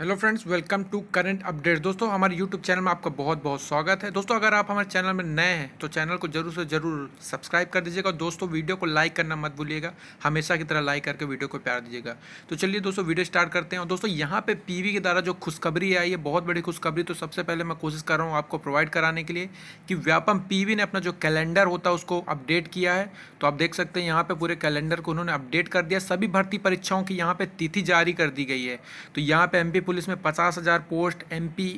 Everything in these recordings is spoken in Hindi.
hello friends welcome to current update दोस्तों हमारे यूट्यूब चैनल में आपका बहुत बहुत स्वागत है दोस्तों अगर आप हमारे चैनल में नए हैं तो चैनल को जरूर से ज़रूर सब्सक्राइब कर दीजिएगा और दोस्तों वीडियो को लाइक करना मत भूलिएगा हमेशा की तरह लाइक करके वीडियो को प्यार दीजिएगा तो चलिए दोस्तों वीडियो स्टार्ट करते हैं और दोस्तों यहाँ पर पी के द्वारा जो खुशखबरी आई है बहुत बड़ी खुशखबरी तो सबसे पहले मैं कोशिश कर रहा हूँ आपको प्रोवाइड कराने के लिए कि व्यापम पी ने अपना जो कैलेंडर होता है उसको अपडेट किया है तो आप देख सकते हैं यहाँ पर पूरे कैलेंडर को उन्होंने अपडेट कर दिया सभी भर्ती परीक्षाओं की यहाँ पर तिथि जारी कर दी गई है तो यहाँ पर एम पुलिस में पचास हज़ार पोस्ट एमपी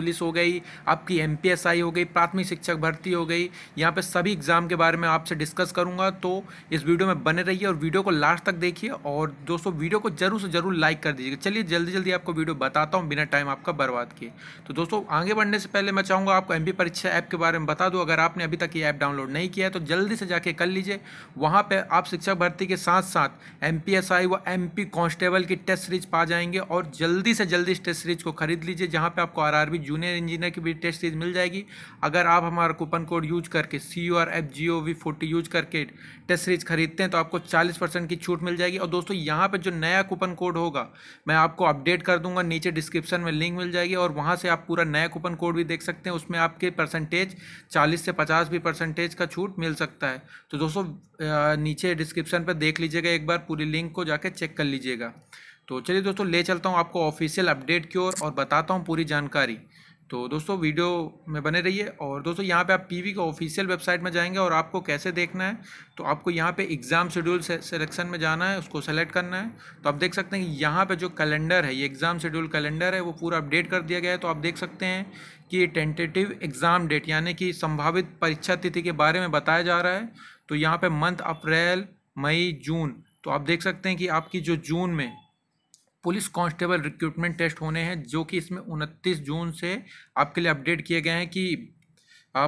पुलिस हो गई आपकी एम हो गई प्राथमिक शिक्षक भर्ती हो गई यहाँ पर सभी एग्ज़ाम के बारे में आपसे डिस्कस करूँगा तो इस वीडियो में बने रहिए और वीडियो को लास्ट तक देखिए और दोस्तों वीडियो को ज़रूर से ज़रूर लाइक कर दीजिएगा चलिए जल्दी जल्दी आपको वीडियो बताता हूँ बिना टाइम आपका बर्बाद किए तो दोस्तों आगे बढ़ने से पहले मैं चाहूँगा आपको एम परीक्षा ऐप के बारे में बता दूँ अगर आपने अभी तक ये ऐप डाउनलोड नहीं किया है तो जल्दी से जाके कर लीजिए वहाँ पर आप शिक्षक भर्ती के साथ साथ एम व एम कॉन्स्टेबल की टेस्ट सीरीज पा जाएंगे और जल्दी से जल्दी इस टेस्ट सीरीज को खरीद लीजिए जहाँ पर आपको आर जूनियर इंजीनियर की भी टेस्ट सीरीज मिल जाएगी अगर आप हमारा कूपन कोड यूज करके C U R F G O V forty use करके टेस्ट सीरीज खरीदते हैं तो आपको चालीस परसेंट की छूट मिल जाएगी और दोस्तों यहाँ पर जो नया कूपन कोड होगा मैं आपको अपडेट कर दूंगा नीचे डिस्क्रिप्शन में लिंक मिल जाएगी और वहाँ से आप पूरा नया कूपन कोड भी देख सकते हैं उसमें आपके परसेंटेज चालीस से पचास भी परसेंटेज का छूट मिल सकता है तो दोस्तों नीचे डिस्क्रिप्शन पर देख लीजिएगा एक बार पूरी लिंक को जाके चेक कर लीजिएगा तो चलिए दोस्तों ले चलता हूँ आपको ऑफिशियल अपडेट की ओर और, और बताता हूँ पूरी जानकारी तो दोस्तों वीडियो में बने रहिए और दोस्तों यहाँ पे आप पीवी के ऑफिशियल वेबसाइट में जाएंगे और आपको कैसे देखना है तो आपको यहाँ पे एग्ज़ाम शेड्यूल सेलेक्शन सिलेक्शन में जाना है उसको सेलेक्ट करना है तो आप देख सकते हैं कि यहाँ पे जो कैलेंडर है ये एग्ज़ाम शेड्यूल कैलेंडर है वो पूरा अपडेट कर दिया गया है तो आप देख सकते हैं कि टेंटेटिव एग्ज़ाम डेट यानी कि संभावित परीक्षा तिथि के बारे में बताया जा रहा है तो यहाँ पर मंथ अप्रैल मई जून तो आप देख सकते हैं कि आपकी जो जून में पुलिस कांस्टेबल रिक्रूटमेंट टेस्ट होने हैं जो कि इसमें उनतीस जून से आपके लिए अपडेट किए गए हैं कि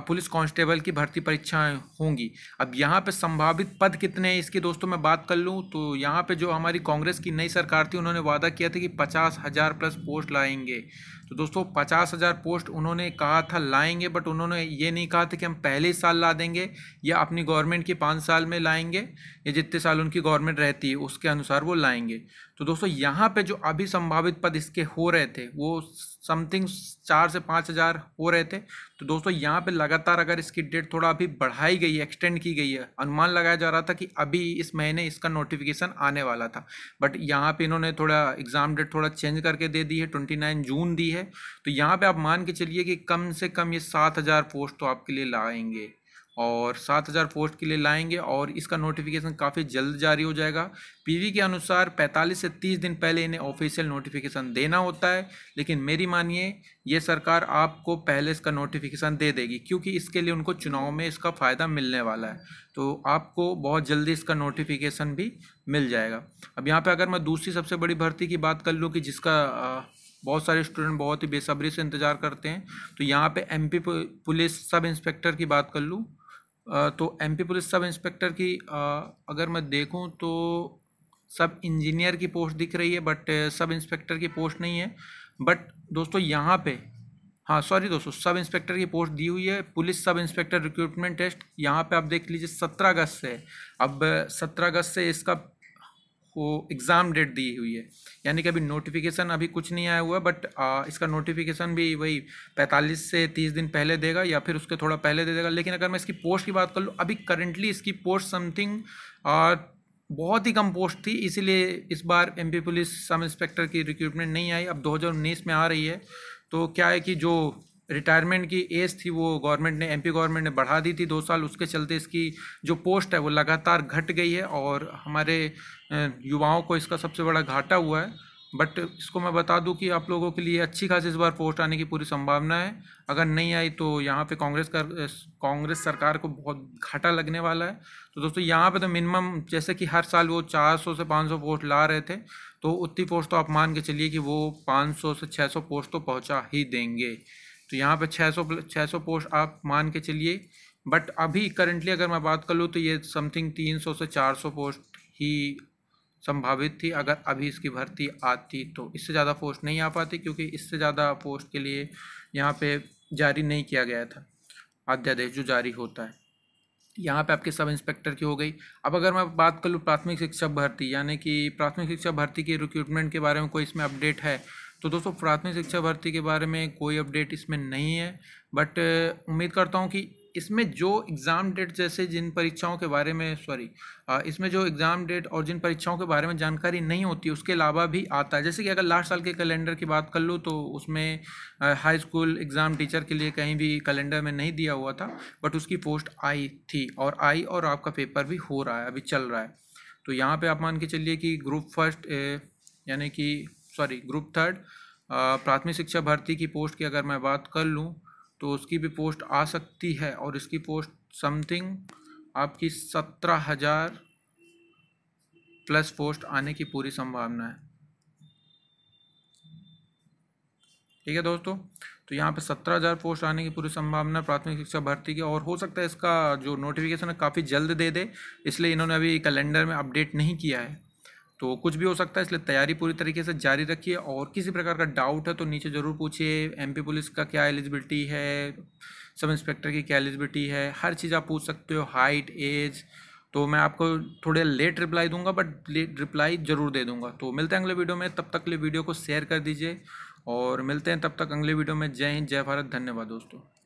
पुलिस कांस्टेबल की भर्ती परीक्षाएं होंगी अब यहाँ पे संभावित पद कितने हैं इसकी दोस्तों मैं बात कर लूँ तो यहाँ पे जो हमारी कांग्रेस की नई सरकार थी उन्होंने वादा किया था कि पचास हज़ार प्लस पोस्ट लाएंगे तो दोस्तों पचास हज़ार पोस्ट उन्होंने कहा था लाएंगे बट उन्होंने ये नहीं कहा था कि हम पहले साल ला देंगे या अपनी गवर्नमेंट की पाँच साल में लाएंगे या जितने साल उनकी गवर्नमेंट रहती है उसके अनुसार वो लाएंगे तो दोस्तों यहाँ पे जो अभी संभावित पद इसके हो रहे थे वो समथिंग चार से पाँच हज़ार हो रहे थे तो दोस्तों यहाँ पे लगातार अगर इसकी डेट थोड़ा अभी बढ़ाई गई है एक्सटेंड की गई है अनुमान लगाया जा रहा था कि अभी इस महीने इसका नोटिफिकेशन आने वाला था बट यहाँ पे इन्होंने थोड़ा एग्ज़ाम डेट थोड़ा चेंज करके दे दी है ट्वेंटी नाइन जून दी है है तो यहाँ पे आप मान के चलिए कि कम से कम ये सात हज़ार पोस्ट तो आपके लिए लाएंगे और सात हज़ार पोस्ट के लिए लाएंगे और इसका नोटिफिकेशन काफ़ी जल्द जारी हो जाएगा पीवी के अनुसार पैंतालीस से तीस दिन पहले इन्हें ऑफिशियल नोटिफिकेशन देना होता है लेकिन मेरी मानिए ये सरकार आपको पहले इसका नोटिफिकेशन दे देगी क्योंकि इसके लिए उनको चुनाव में इसका फ़ायदा मिलने वाला है तो आपको बहुत जल्दी इसका नोटिफिकेशन भी मिल जाएगा अब यहाँ पर अगर मैं दूसरी सबसे बड़ी भर्ती की बात कर लूँ कि जिसका आ, बहुत सारे स्टूडेंट बहुत ही बेसब्री से इंतज़ार करते हैं तो यहाँ पे एमपी पुलिस सब इंस्पेक्टर की बात कर लूँ तो एमपी पुलिस सब इंस्पेक्टर की अगर मैं देखूँ तो सब इंजीनियर की पोस्ट दिख रही है बट सब इंस्पेक्टर की पोस्ट नहीं है बट दोस्तों यहाँ पे हाँ सॉरी दोस्तों सब इंस्पेक्टर की पोस्ट दी हुई है police sub inspector recruitment test यहाँ पे आप देख लीजिए सत्रह अगस्त से अब सत्रह अगस्त से इसका को एग्ज़ाम डेट दी हुई है यानी कि अभी नोटिफिकेशन अभी कुछ नहीं आया हुआ बट आ, इसका नोटिफिकेशन भी वही 45 से 30 दिन पहले देगा या फिर उसके थोड़ा पहले दे देगा लेकिन अगर मैं इसकी पोस्ट की बात कर लूँ अभी करंटली इसकी पोस्ट समथिंग बहुत ही कम पोस्ट थी इसीलिए इस बार एम पुलिस सब इंस्पेक्टर की रिक्रूटमेंट नहीं आई अब दो में आ रही है तो क्या है कि जो रिटायरमेंट की एज थी वो गवर्नमेंट ने एमपी गवर्नमेंट ने बढ़ा दी थी दो साल उसके चलते इसकी जो पोस्ट है वो लगातार घट गई है और हमारे युवाओं को इसका सबसे बड़ा घाटा हुआ है बट इसको मैं बता दूं कि आप लोगों के लिए अच्छी खासी इस बार पोस्ट आने की पूरी संभावना है अगर नहीं आई तो यहाँ पे कांग्रेस कर कांग्रेस सरकार को बहुत घाटा लगने वाला है तो दोस्तों यहाँ पे तो मिनिमम जैसे कि हर साल वो 400 से 500 पोस्ट ला रहे थे तो उतनी पोस्ट तो आप मान के चलिए कि वो 500 से 600 पोस्ट तो पहुँचा ही देंगे तो यहाँ पर 600 600 पोस्ट आप मान के चलिए बट अभी करंटली अगर मैं बात कर लूँ तो ये समथिंग 300 से 400 पोस्ट ही संभावित थी अगर अभी इसकी भर्ती आती तो इससे ज़्यादा पोस्ट नहीं आ पाती क्योंकि इससे ज़्यादा पोस्ट के लिए यहाँ पे जारी नहीं किया गया था अध्यादेश जो जारी होता है यहाँ पे आपके सब इंस्पेक्टर की हो गई अब अगर मैं बात कर लूँ प्राथमिक शिक्षक भर्ती यानी कि प्राथमिक शिक्षक भर्ती की रिक्रूटमेंट के बारे में कोई इसमें अपडेट है तो दोस्तों प्राथमिक शिक्षा भर्ती के बारे में कोई अपडेट इसमें नहीं है बट uh, उम्मीद करता हूँ कि इसमें जो एग्ज़ाम डेट जैसे जिन परीक्षाओं के बारे में सॉरी uh, इसमें जो एग्ज़ाम डेट और जिन परीक्षाओं के बारे में जानकारी नहीं होती उसके अलावा भी आता है जैसे कि अगर लास्ट साल के कैलेंडर की बात कर लूँ तो उसमें हाई स्कूल एग्ज़ाम टीचर के लिए कहीं भी कैलेंडर में नहीं दिया हुआ था बट उसकी पोस्ट आई थी और आई और आपका पेपर भी हो रहा है अभी चल रहा है तो यहाँ पर आप मान के चलिए कि ग्रुप फर्स्ट uh, यानी कि सॉरी ग्रुप थर्ड प्राथमिक शिक्षा भर्ती की पोस्ट की अगर मैं बात कर लूँ तो उसकी भी पोस्ट आ सकती है और इसकी पोस्ट समथिंग आपकी सत्रह हज़ार प्लस पोस्ट आने की पूरी संभावना है ठीक है दोस्तों तो यहाँ पे सत्रह हज़ार पोस्ट आने की पूरी संभावना प्राथमिक शिक्षा भर्ती की और हो सकता है इसका जो नोटिफिकेशन है काफ़ी जल्द दे दे इसलिए इन्होंने अभी कैलेंडर में अपडेट नहीं किया है तो कुछ भी हो सकता है इसलिए तैयारी पूरी तरीके से जारी रखिए और किसी प्रकार का डाउट है तो नीचे ज़रूर पूछिए एमपी पुलिस का क्या एलिजिबिलिटी है सब इंस्पेक्टर की क्या एलिजिबिलिटी है हर चीज़ आप पूछ सकते हो हाइट एज तो मैं आपको थोड़े लेट रिप्लाई दूंगा बट लेट रिप्लाई ज़रूर दे दूंगा तो मिलते हैं अगले वीडियो में तब तक लिए वीडियो को शेयर कर दीजिए और मिलते हैं तब तक अगले वीडियो में जय हिंद जय भारत धन्यवाद दोस्तों